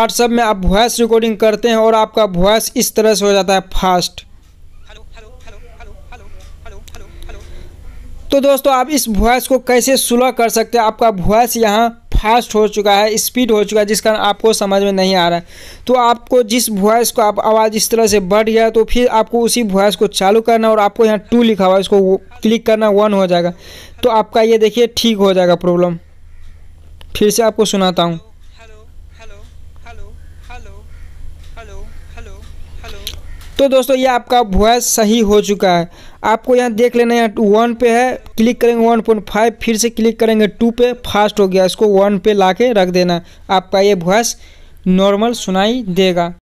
WhatsApp में आप voice recording करते हैं और आपका वॉइस इस तरह से हो जाता है फास्ट तो दोस्तों आप इस वॉइस को कैसे सुलह कर सकते हैं आपका वॉइस यहाँ फास्ट हो चुका है स्पीड हो चुका है जिस कारण आपको समझ में नहीं आ रहा है तो आपको जिस वॉइस को आप आवाज़ इस तरह से बढ़ गया तो फिर आपको उसी वॉइस को चालू करना और आपको यहाँ टू लिखा हुआ है इसको क्लिक करना वन हो जाएगा तो आपका ये देखिए ठीक हो जाएगा प्रॉब्लम फिर से आपको सुनाता हूँ तो दोस्तों ये आपका वॉयस सही हो चुका है आपको यहाँ देख लेना यहाँ वन पे है क्लिक करेंगे वन पॉइंट फाइव फिर से क्लिक करेंगे टू पे फास्ट हो गया इसको वन पे ला के रख देना आपका ये वॉयस नॉर्मल सुनाई देगा